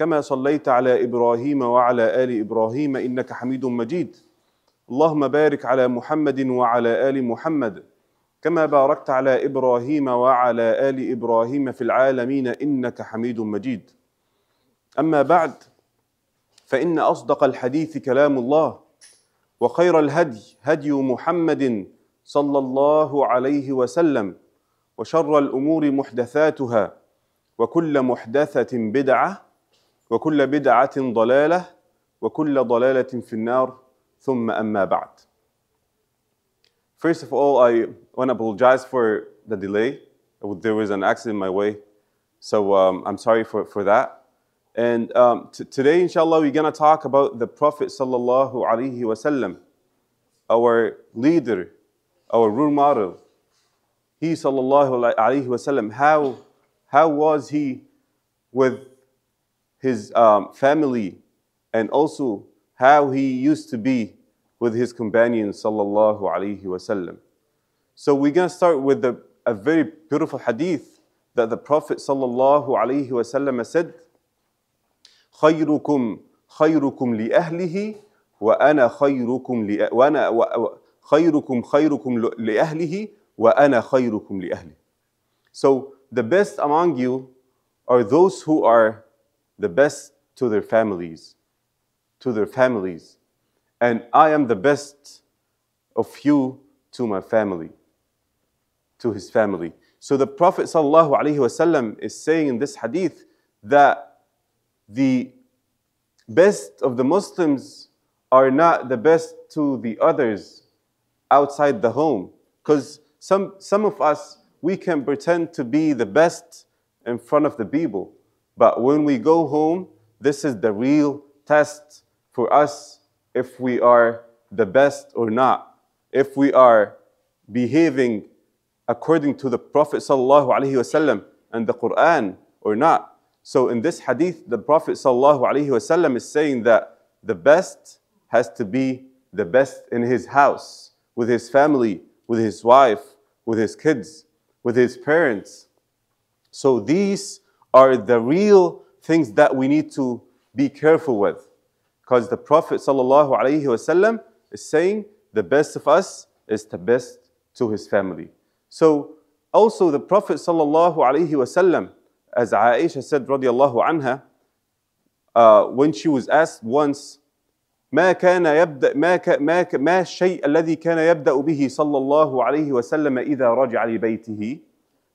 كما صليت على ابراهيم وعلى ال ابراهيم انك حميد مجيد اللهم بارك على محمد وعلى ال محمد كما باركت على ابراهيم وعلى ال ابراهيم في العالمين انك حميد مجيد اما بعد فان اصدق الحديث كلام الله وخير الهدي هدي محمد صلى الله عليه وسلم وشر الامور محدثاتها وكل محدثه بدعه وكل بدعة ضلالة وكل ضلالة في النار ثم أما بعد First of all, I want to apologize for the delay. There was an accident in my way, so um, I'm sorry for, for that. And um, today, inshallah, we're going to talk about the Prophet sallallahu alaihi wasallam, our leader, our role model. He sallallahu alaihi wasallam, how, how was he with his um, family and also how he used to be with his companion sallallahu alaihi wasallam. So we're going to start with the, a very beautiful hadith that the Prophet sallallahu alaihi wasallam said, خيركم خيركم لأهله wa ana khayrukum khayrukum li خيركم wa ana khayrukum li لأهلي. So the best among you are those who are the best to their families, to their families. And I am the best of you to my family, to his family. So the Prophet ﷺ is saying in this hadith that the best of the Muslims are not the best to the others outside the home. Because some, some of us, we can pretend to be the best in front of the people. But when we go home, this is the real test for us if we are the best or not, if we are behaving according to the Prophet وسلم, and the Quran or not. So in this hadith, the Prophet وسلم, is saying that the best has to be the best in his house, with his family, with his wife, with his kids, with his parents. So these are the real things that we need to be careful with. Because the Prophet وسلم, is saying the best of us is the best to his family. So also the Prophet وسلم, as Aisha said radiallahu anha, uh, when she was asked once, ما كان يبدأ ما ك ما ك ما الشيء الذي كان يبدأ به صلى الله عليه وسلم إذا رجع لبيته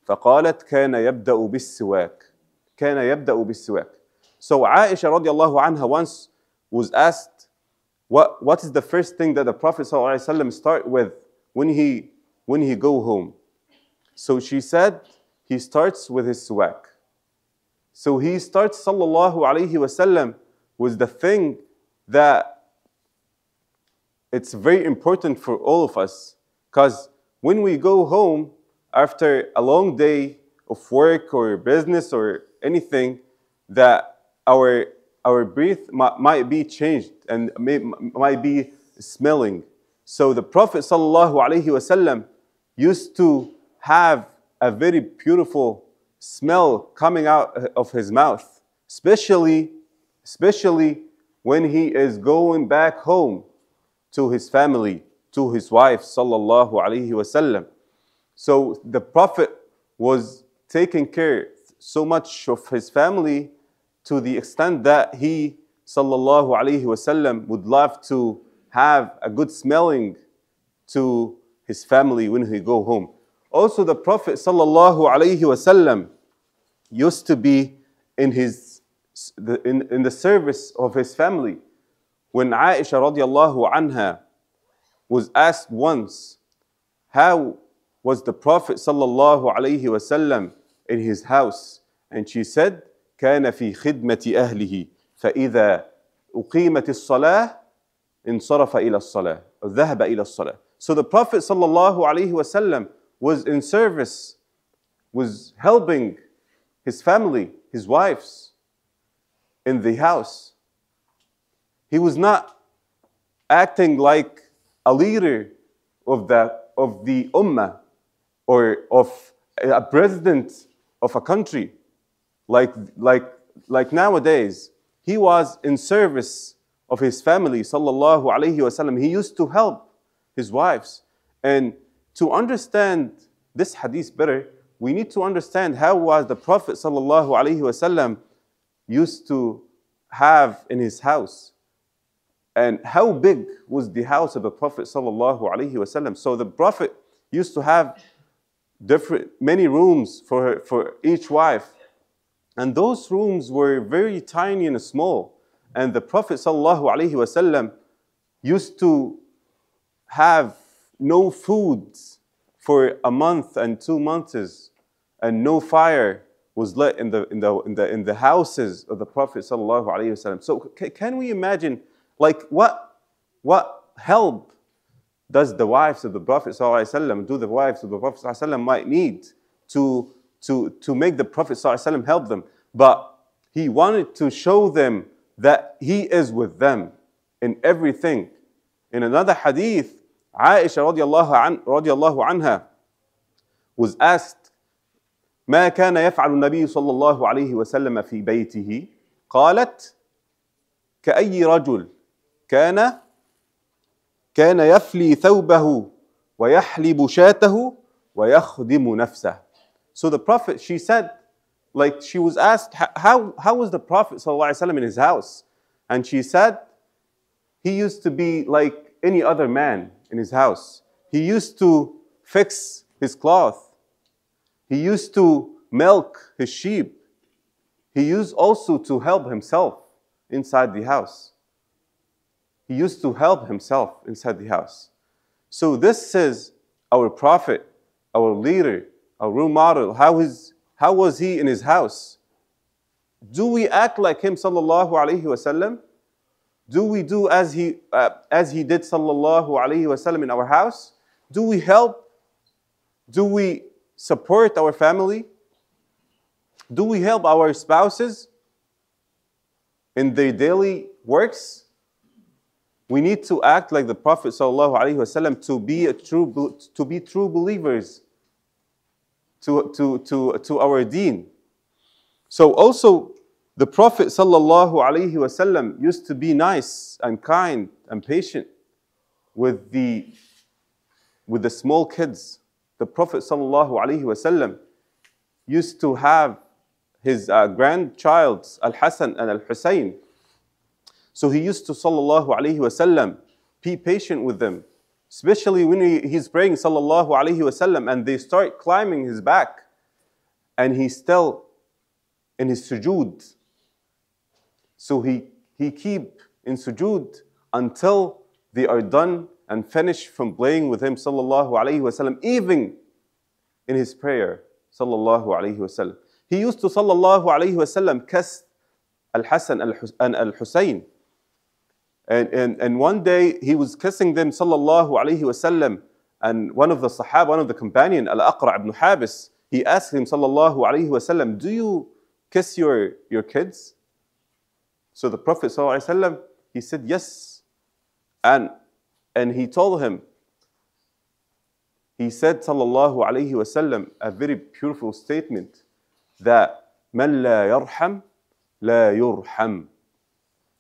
فقالت كان يبدأ بالسواك كان يبدأ بالسواك. So Aisha رضي الله عنها once was asked, what, what is the first thing that the Prophet wasallam start with when he, when he go home? So she said, he starts with his swag. So he starts sallallahu alaihi wasallam with the thing that it's very important for all of us because when we go home after a long day of work or business or anything that our, our breath might, might be changed and may, might be smelling. So the Prophet wasallam used to have a very beautiful smell coming out of his mouth, especially, especially when he is going back home to his family, to his wife, sallallahu alaihi wasallam. So the Prophet was taking care so much of his family to the extent that he sallallahu alaihi wasallam would love to have a good smelling to his family when he go home. Also the Prophet sallallahu alaihi wasallam used to be in his in, in the service of his family. When Aisha radiallahu anha was asked once, how was the Prophet sallallahu alaihi wasallam in his house. And she said, كان في خدمة أهله فإذا أقيمت الصلاة انصرف إلى الصلاة ذهب إلى الصلاة. So the Prophet sallallahu alaihi wasallam was in service, was helping his family, his wives in the house. He was not acting like a leader of the, of the ummah or of a president of a country like, like, like nowadays. He was in service of his family, sallallahu alayhi wasallam. He used to help his wives. And to understand this hadith better, we need to understand how was the Prophet sallallahu alayhi wasallam used to have in his house and how big was the house of the Prophet sallallahu alaihi wasallam? So the Prophet used to have different, many rooms for, her, for each wife. And those rooms were very tiny and small. And the Prophet wasallam used to have no food for a month and two months, and no fire was lit in the, in the, in the, in the houses of the Prophet. wasallam. So, can we imagine, like, what, what help does the wives of the Prophet do the wives of the Prophet might need to, to, to make the Prophet help them? But he wanted to show them that he is with them in everything. In another hadith, Aisha radiallahu anha was asked, ما كان يفعل النبي صلى الله عليه وسلم في بيته؟ قالت كأي رجل كان كان يفلي ثوبه ويحلب شاته ويخدم نفسه. So the Prophet, she said, like she was asked, how, how was the Prophet وسلم, in his house? And she said, he used to be like any other man in his house. He used to fix his cloth. He used to milk his sheep. He used also to help himself inside the house he used to help himself inside the house. So this says our prophet, our leader, our role model. How, is, how was he in his house? Do we act like him, sallallahu alaihi wasallam? Do we do as he, uh, as he did, sallallahu alaihi wasallam, in our house? Do we help? Do we support our family? Do we help our spouses in their daily works? We need to act like the Prophet وسلم, to be a true to be true believers to, to, to, to our deen. So also the Prophet wasallam used to be nice and kind and patient with the with the small kids. The Prophet wasallam used to have his uh, grandchilds, Al Hassan and Al Hussein, so he used to, sallallahu alayhi wasallam, be patient with them, especially when he, he's praying, sallallahu alayhi wasallam, and they start climbing his back, and he's still in his sujood. So he, he keep in sujood until they are done and finished from playing with him, sallallahu alayhi wasallam, even in his prayer, sallallahu alayhi wasallam. He used to, sallallahu alayhi wasallam, cast al-Hasan and al-Husayn, and, and, and one day he was kissing them, sallallahu alayhi wasallam, and one of the Sahaba, one of the companion, Al Aqra ibn Habis, he asked him, sallallahu alayhi wasallam, do you kiss your, your kids? So the Prophet, sallallahu alayhi wasallam, he said, yes. And, and he told him, he said, sallallahu alayhi wasallam, a very beautiful statement that, من لا يرحم لا يرحم.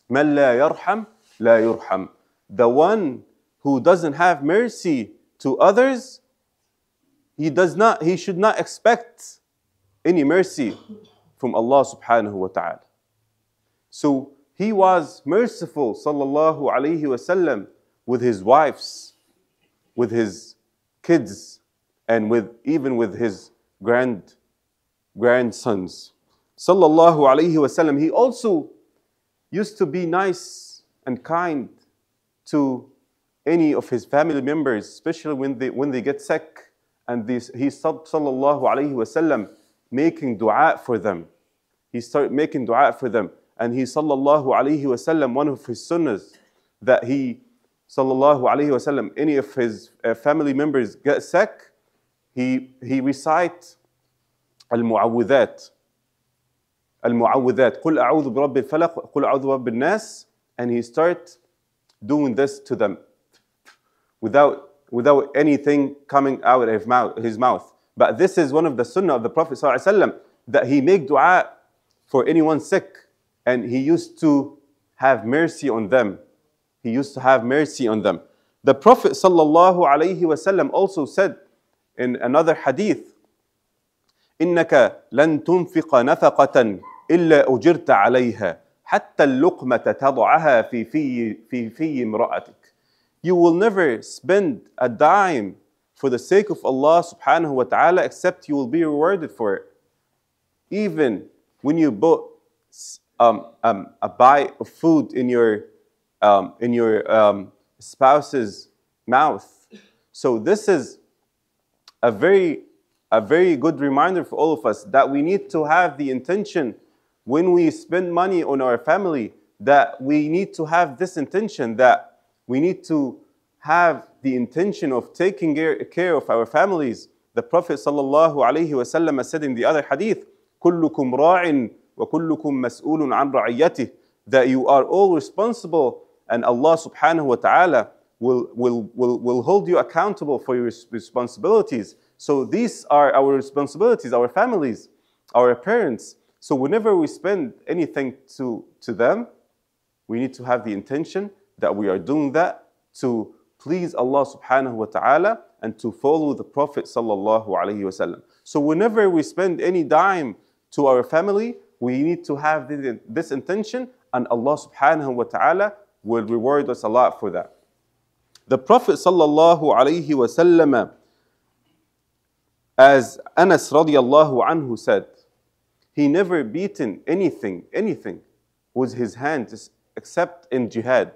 من لا يرحم la yurham. The one who doesn't have mercy to others, he does not, he should not expect any mercy from Allah subhanahu wa ta'ala. So he was merciful, sallallahu alayhi wasallam, with his wives, with his kids, and with even with his grand grandsons. Sallallahu alayhi wasallam. He also used to be nice and kind to any of his family members, especially when they, when they get sick. And he sallallahu alayhi wasallam, making dua for them. He started making dua for them. And he, sallallahu alayhi wasallam, one of his sunnahs that he, sallallahu alayhi wasallam, any of his uh, family members get sick, he, he recites al-mu'awwidat. المعوذات قل أعوذ برب الفلق قل أعوذ برب الناس and he starts doing this to them without, without anything coming out of his mouth. But this is one of the sunnah of the Prophet ﷺ, that he make dua for anyone sick and he used to have mercy on them. He used to have mercy on them. The Prophet ﷺ also said in another hadith, إنك لن تنفق نفقة إلا أجرت عليها حتى اللقمة تضعها في في في في امرأتك. You will never spend a dime for the sake of Allah subhanahu wa ta'ala except you will be rewarded for it. Even when you buy um, um, a bite of food in your, um, in your um, spouse's mouth. So this is a very, a very good reminder for all of us that we need to have the intention when we spend money on our family, that we need to have this intention that we need to have the intention of taking care of our families. The Prophet ﷺ said in the other hadith, كلكم راع وكلكم مسؤول عن رعيته that you are all responsible and Allah subhanahu wa ta'ala will, will, will, will hold you accountable for your responsibilities. So these are our responsibilities, our families, our parents. So whenever we spend anything to, to them, we need to have the intention that we are doing that to please Allah subhanahu wa ta'ala and to follow the Prophet sallallahu alayhi wasallam. So whenever we spend any dime to our family, we need to have this intention and Allah subhanahu wa ta'ala will reward us a lot for that. The Prophet sallallahu alayhi wasallam as Anas radiallahu anhu said, he never beaten anything, anything with his hand except in jihad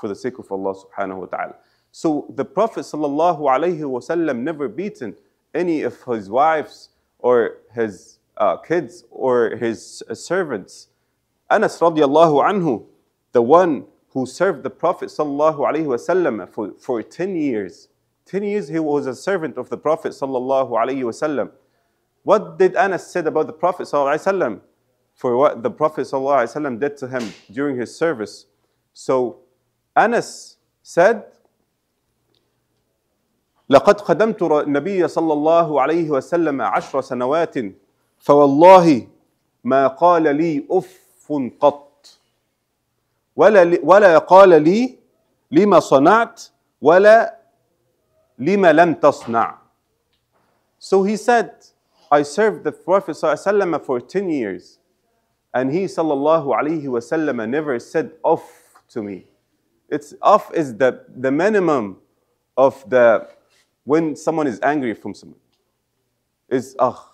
for the sake of Allah subhanahu wa ta'ala. So the Prophet sallallahu alaihi wasallam never beaten any of his wives or his uh, kids or his uh, servants. Anas radiallahu anhu, the one who served the Prophet sallallahu alaihi wasallam for, for 10 years. 10 years he was a servant of the Prophet sallallahu alaihi wasallam. What did Anas said about the Prophet وسلم, for what the Prophet وسلم, did to him during his service? So Anas said, لقد خدمت النبي صلى الله عليه وسلم عشر سنوات فوالله ما قال لي اف قط ولا ولا قال لي لما صنعت ولا لما لم تصنع. So he said, I served the Prophet ﷺ for 10 years, and he وسلم, never said off to me. It's off is the, the minimum of the when someone is angry from someone. Is ah.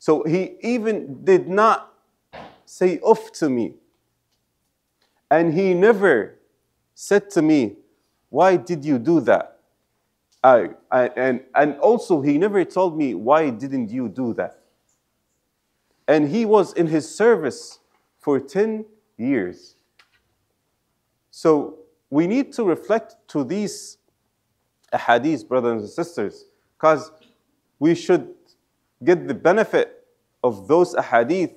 So he even did not say off to me. And he never said to me, Why did you do that? I, and, and also, he never told me, why didn't you do that? And he was in his service for 10 years. So we need to reflect to these ahadith, brothers and sisters, because we should get the benefit of those ahadith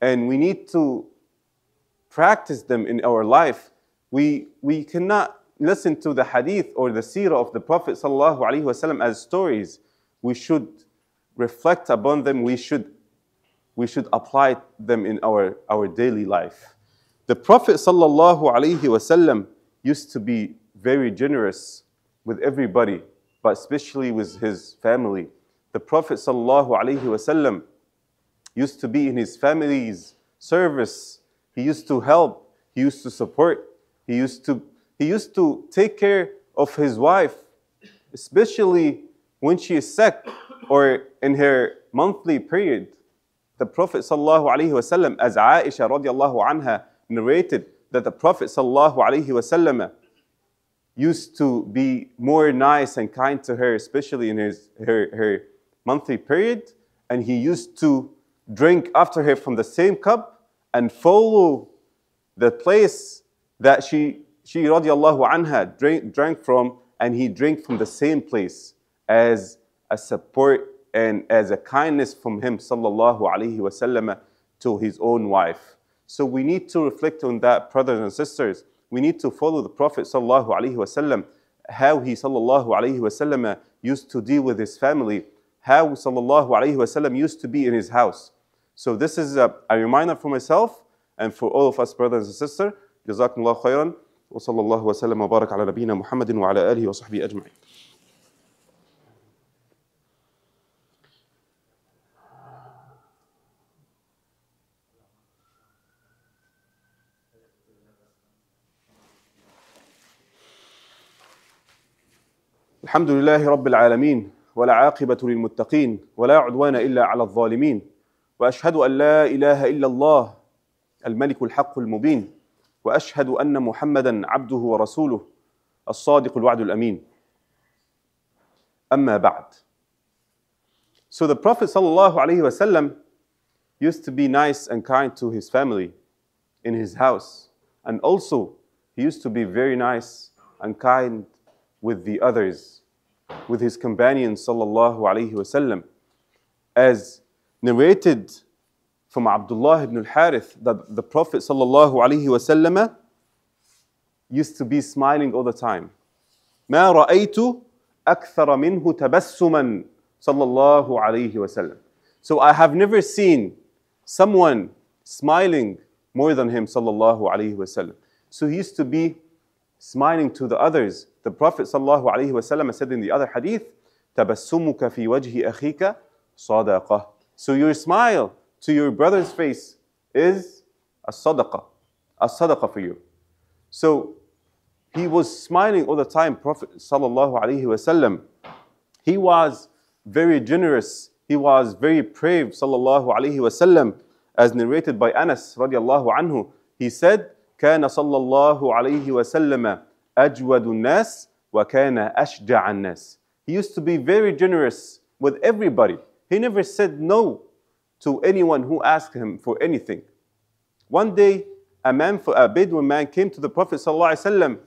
and we need to practice them in our life. We, we cannot listen to the hadith or the seerah of the Prophet wasallam as stories, we should reflect upon them, we should, we should apply them in our, our daily life. The Prophet wasallam used to be very generous with everybody, but especially with his family. The Prophet wasallam used to be in his family's service. He used to help, he used to support, he used to he used to take care of his wife, especially when she is sick or in her monthly period. The Prophet وسلم, as Aisha radiallahu anha narrated, that the Prophet وسلم, used to be more nice and kind to her, especially in his, her, her monthly period, and he used to drink after her from the same cup and follow the place that she she radiallahu anha drank, drank from, and he drank from the same place as a support and as a kindness from him sallallahu alaihi wasallam to his own wife. So we need to reflect on that, brothers and sisters. We need to follow the Prophet sallallahu alaihi wasallam, how he sallallahu alaihi wasallam used to deal with his family, how sallallahu alaihi wasallam used to be in his house. So this is a, a reminder for myself and for all of us, brothers and sisters. Jazakumullah khairan. وصلى الله وسلم وبارك على نبينا محمد وعلى آله وصحبه أجمعين الحمد لله رب العالمين ولا عاقبة للمتقين ولا عدوان إلا على الظالمين وأشهد أن لا إله إلا الله الملك الحق المبين واشهد ان محمدا عبده ورسوله الصادق الوعد الامين اما بعد so the prophet sallallahu used to be nice and kind to his family in his house and also he used to be very nice and kind with the others with his companions sallallahu as narrated from Abdullah ibn al-Harith that the Prophet sallallahu alaihi wasallam used to be smiling all the time. ما رأيت أكثر منه تبسما صلى الله عليه وسلم. So I have never seen someone smiling more than him sallallahu alaihi wasallam. So he used to be smiling to the others. The Prophet sallallahu alaihi wasallam said in the other hadith, تبسمك في وجه أخيك صدقة. So your smile to your brother's face is a sadaqah, a sadaqah for you. So he was smiling all the time, Prophet sallallahu alaihi wasallam. He was very generous. He was very brave, sallallahu alaihi wasallam, as narrated by Anas radiallahu anhu. He said, كان صلى الله عليه وسلم أجود الناس وكان أشجع الناس. He used to be very generous with everybody. He never said no to anyone who asked him for anything. One day, a man, a Bedouin man, came to the Prophet وسلم,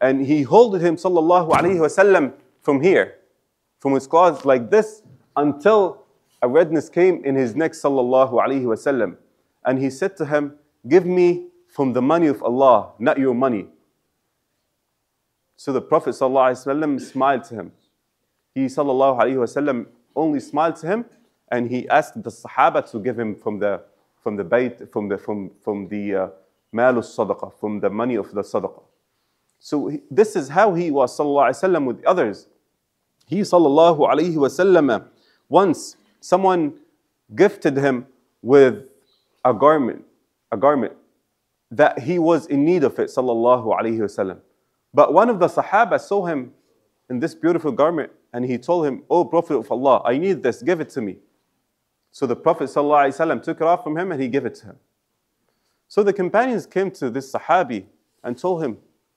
and he holded him وسلم, from here, from his claws like this, until a redness came in his neck وسلم, and he said to him, give me from the money of Allah, not your money. So the Prophet ﷺ smiled to him. He وسلم, only smiled to him and he asked the Sahaba to give him from the from the bayt, from the from from the uh, sadaqah, from the money of the sadaqah. So he, this is how he was sallallahu alaihi wasallam with others. He sallallahu alaihi wasallam once someone gifted him with a garment, a garment that he was in need of it sallallahu alaihi wasallam. But one of the Sahaba saw him in this beautiful garment and he told him, "Oh Prophet of Allah, I need this. Give it to me." So the Prophet ﷺ took it off from him and he gave it to him. So the companions came to this Sahabi and told him,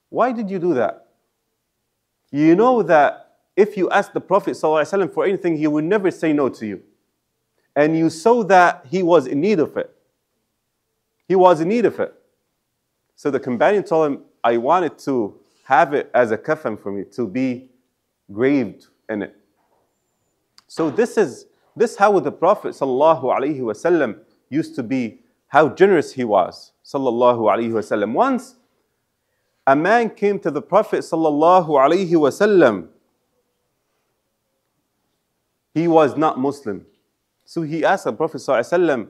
Why did you do that? You know that if you ask the Prophet ﷺ for anything, he will never say no to you. And you saw that he was in need of it. He was in need of it. So the companion told him, I wanted to have it as a kafan for me, to be graved in it. So this is this how the Prophet وسلم, used to be, how generous he was. وسلم. Once a man came to the Prophet وسلم, he was not Muslim. So he asked the Prophet وسلم,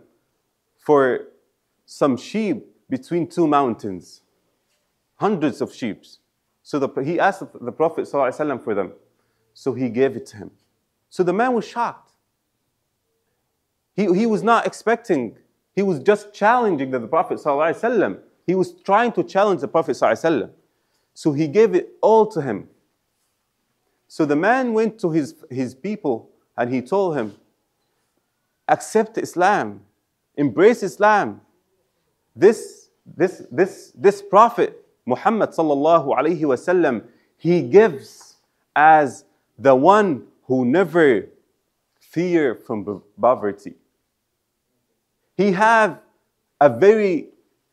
for some sheep between two mountains, hundreds of sheep. So the, he asked the Prophet وسلم, for them. So he gave it to him. So the man was shocked. He, he was not expecting, he was just challenging the Prophet. ﷺ. He was trying to challenge the Prophet. ﷺ. So he gave it all to him. So the man went to his, his people and he told him, accept Islam, embrace Islam. This, this, this, this prophet, Muhammad ﷺ he gives as the one who never fear from poverty. He have a very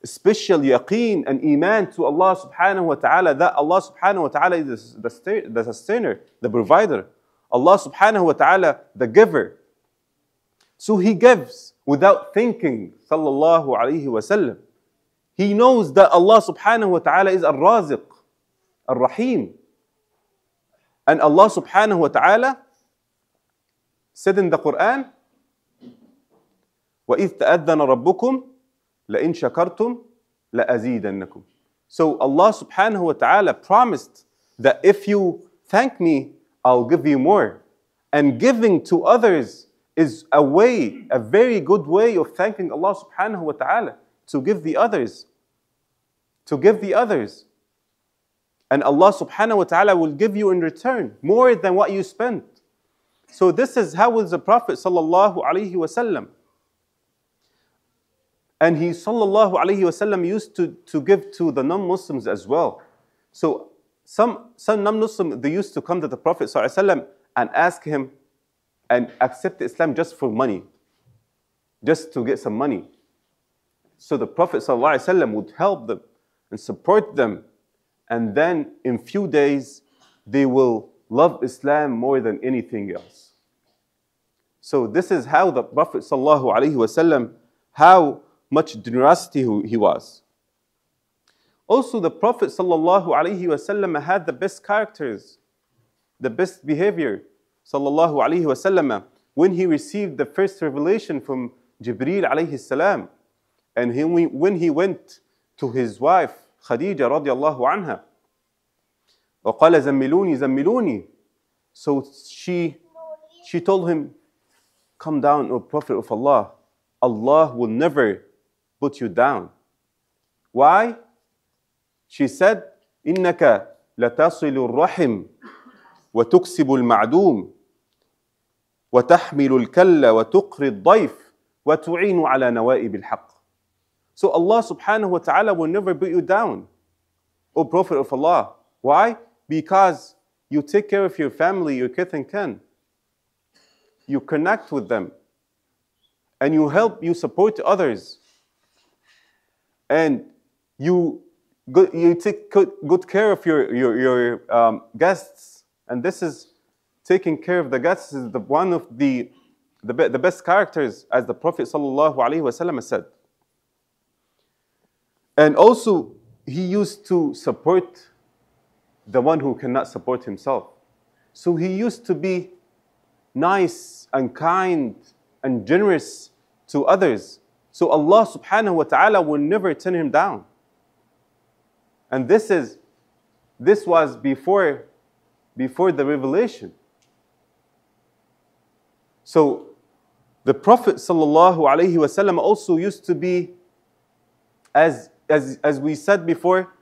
special yaqeen and iman to Allah subhanahu wa ta'ala that Allah subhanahu wa ta'ala is the, the, sustainer, the provider. Allah subhanahu wa ta'ala, the giver. So he gives without thinking, sallallahu alayhi wasallam. He knows that Allah subhanahu wa ta'ala is al-raziq, al-rahim. And Allah subhanahu wa ta'ala said in the Quran, وإذ تأذن ربكم لئن شكرتم لأزيدنكم. So Allah subhanahu wa ta'ala promised that if you thank me, I'll give you more. And giving to others is a way, a very good way of thanking Allah subhanahu wa ta'ala to give the others. To give the others. And Allah subhanahu wa ta'ala will give you in return more than what you spent. So this is how was the Prophet sallallahu alayhi wa sallam. And he, sallallahu alayhi wasallam, used to, to give to the non Muslims as well. So some, some non Muslims, they used to come to the Prophet wasallam and ask him and accept Islam just for money, just to get some money. So the Prophet wasallam would help them and support them. And then in few days, they will love Islam more than anything else. So this is how the Prophet sallallahu alaihi wasallam how much generosity he was. Also, the Prophet ﷺ had the best characters, the best behavior. ﷺ, when he received the first revelation from Jibreel alayhi and he, when he went to his wife Khadija radiallahu anha, وقال زملوني زملوني so she she told him come down O Prophet of Allah Allah will never put you down. Why? She said, إنك لتصل الرحم وتكسب المعدوم وتحمل الكل وتقري الضيف وتعين على نوائب الحق. So Allah subhanahu wa ta'ala will never put you down, O Prophet of Allah. Why? Because you take care of your family, your kith and kin. You connect with them. And you help, you support others and you go, you take good care of your your, your um, guests, and this is taking care of the guests is the one of the the, the best characters, as the Prophet sallallahu alaihi wasallam said. And also, he used to support the one who cannot support himself. So he used to be nice and kind and generous to others so Allah subhanahu wa ta'ala will never turn him down. And this is this was before before the revelation. So the Prophet wasallam also used to be, as, as, as we said before,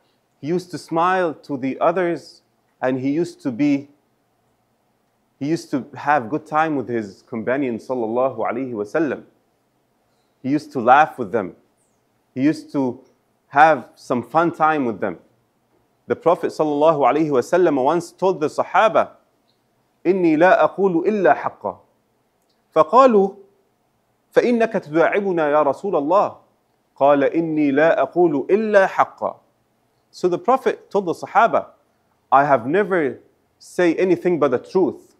he used to smile to the others and he used to be, he used to have good time with his companion sallallahu alayhi wasallam. He used to laugh with them. He used to have some fun time with them. The Prophet ﷺ once told the Sahaba, إني لا أقول إلا حقا فقالوا فإنك تداعبنا يا رسول الله قال إني لا أقول إلا حقا So the Prophet told the Sahaba, I have never say anything but the truth.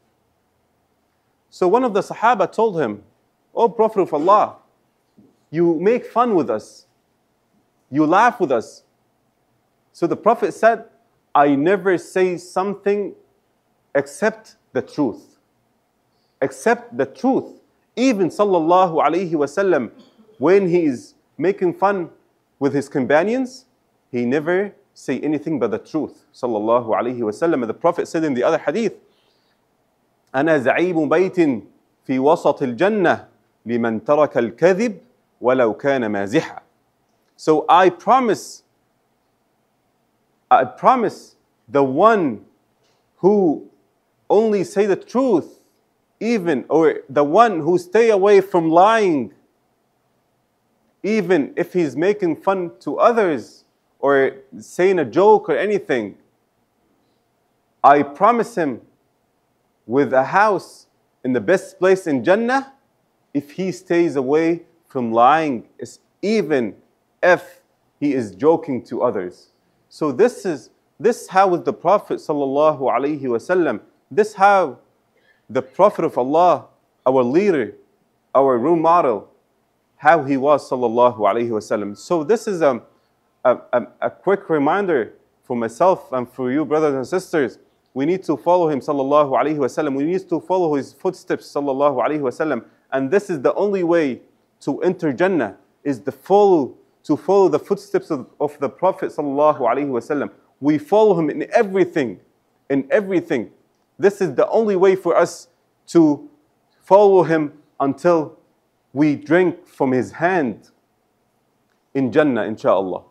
So one of the Sahaba told him, O Prophet of Allah, you make fun with us. You laugh with us. So the Prophet said, I never say something except the truth. Except the truth. Even sallallahu alayhi wasallam, when he is making fun with his companions, he never say anything but the truth. Sallallahu alayhi wasallam. The Prophet said in the other hadith, أنا زعيم بيت في وسط الجنة لمن ترك الكذب وَلَوْ كَانَ مَازِحًا So I promise, I promise the one who only say the truth even or the one who stay away from lying even if he's making fun to others or saying a joke or anything i promise him with a house in the best place in jannah if he stays away from lying is even if he is joking to others. So this is this how with the Prophet sallallahu alaihi wasallam. This how the Prophet of Allah, our leader, our role model, how he was sallallahu alaihi wasallam. So this is a, a, a quick reminder for myself and for you, brothers and sisters. We need to follow him sallallahu alaihi wasallam. We need to follow his footsteps sallallahu alaihi wasallam. And this is the only way to enter Jannah is the to follow the footsteps of, of the Prophet sallallahu alaihi wasallam. We follow him in everything, in everything. This is the only way for us to follow him until we drink from his hand in Jannah, inshaAllah.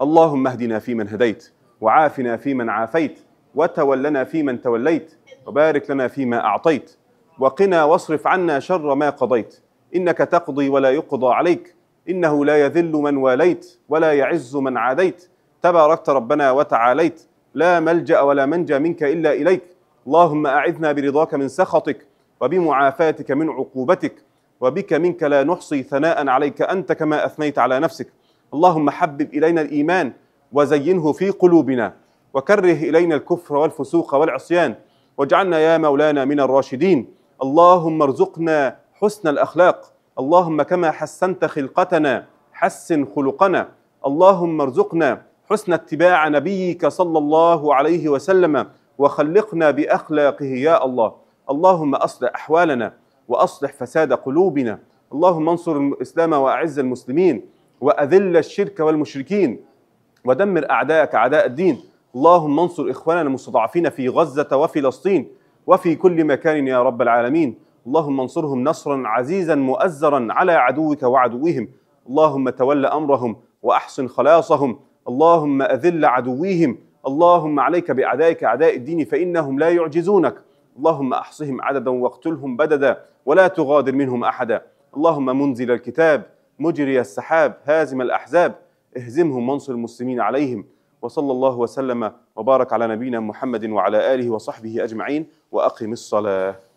اللهم اهدنا فيمن هديت وعافنا فيمن عافيت وتولنا فيمن توليت وبارك لنا فيما اعطيت وقنا واصرف عنا شر ما قضيت انك تقضي ولا يقضى عليك انه لا يذل من واليت ولا يعز من عاديت تباركت ربنا وتعاليت لا ملجا ولا منجا منك الا اليك اللهم اعذنا برضاك من سخطك وبمعافاتك من عقوبتك وبك منك لا نحصي ثناء عليك انت كما اثنيت على نفسك اللهم حبب الينا الايمان وزينه في قلوبنا وكره الينا الكفر والفسوق والعصيان واجعلنا يا مولانا من الراشدين اللهم ارزقنا حسن الاخلاق اللهم كما حسنت خلقتنا حسن خلقنا اللهم ارزقنا حسن اتباع نبيك صلى الله عليه وسلم وخلقنا باخلاقه يا الله اللهم اصلح احوالنا واصلح فساد قلوبنا اللهم انصر الاسلام واعز المسلمين واذل الشرك والمشركين ودمر اعداءك اعداء الدين اللهم انصر اخواننا المستضعفين في غزه وفلسطين وفي كل مكان يا رب العالمين اللهم انصرهم نصرا عزيزا مؤزرا على عدوك وعدوهم اللهم تول امرهم واحسن خلاصهم اللهم اذل عدويهم اللهم عليك باعدائك اعداء الدين فانهم لا يعجزونك اللهم احصهم عددا واقتلهم بددا ولا تغادر منهم احدا اللهم منزل الكتاب مجري السحاب هازم الاحزاب اهزمهم وانصر المسلمين عليهم وصلى الله وسلم وبارك على نبينا محمد وعلى اله وصحبه اجمعين واقم الصلاه